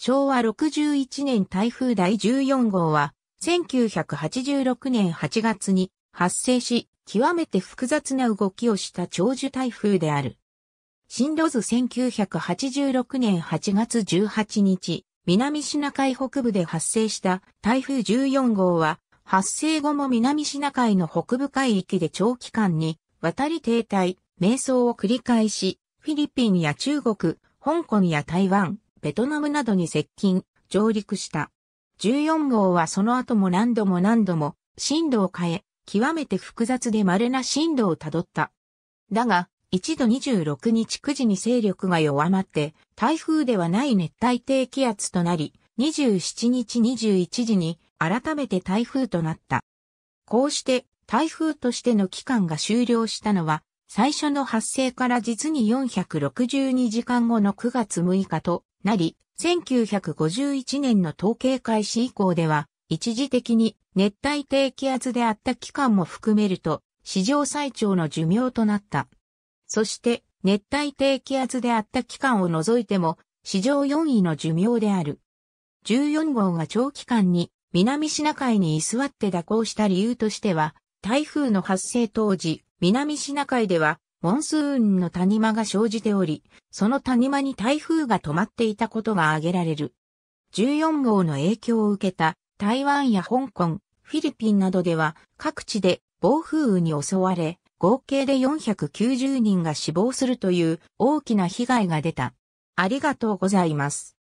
昭和61年台風第14号は、1986年8月に発生し、極めて複雑な動きをした長寿台風である。進路図1986年8月18日、南シナ海北部で発生した台風14号は、発生後も南シナ海の北部海域で長期間に渡り停滞、迷走を繰り返し、フィリピンや中国、香港や台湾、ベトナムなどに接近、上陸した。14号はその後も何度も何度も震度を変え、極めて複雑で稀な進路をたどった。だが、一度26日9時に勢力が弱まって、台風ではない熱帯低気圧となり、27日21時に改めて台風となった。こうして台風としての期間が終了したのは、最初の発生から実に462時間後の9月6日となり、1951年の統計開始以降では、一時的に熱帯低気圧であった期間も含めると、史上最長の寿命となった。そして、熱帯低気圧であった期間を除いても、史上4位の寿命である。14号が長期間に南シナ海に居座って蛇行した理由としては、台風の発生当時、南シナ海ではモンスーンの谷間が生じており、その谷間に台風が止まっていたことが挙げられる。14号の影響を受けた台湾や香港、フィリピンなどでは各地で暴風雨に襲われ、合計で490人が死亡するという大きな被害が出た。ありがとうございます。